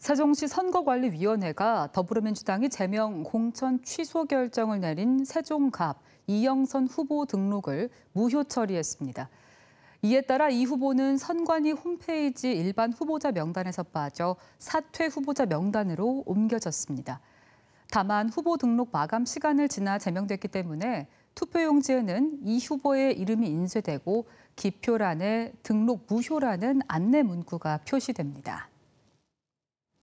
세종시 선거관리위원회가 더불어민주당이 제명 공천 취소 결정을 내린 세종갑, 이영선 후보 등록을 무효 처리했습니다. 이에 따라 이 후보는 선관위 홈페이지 일반 후보자 명단에서 빠져 사퇴 후보자 명단으로 옮겨졌습니다. 다만 후보 등록 마감 시간을 지나 제명됐기 때문에 투표용지에는 이 후보의 이름이 인쇄되고 기표란에 등록 무효라는 안내 문구가 표시됩니다.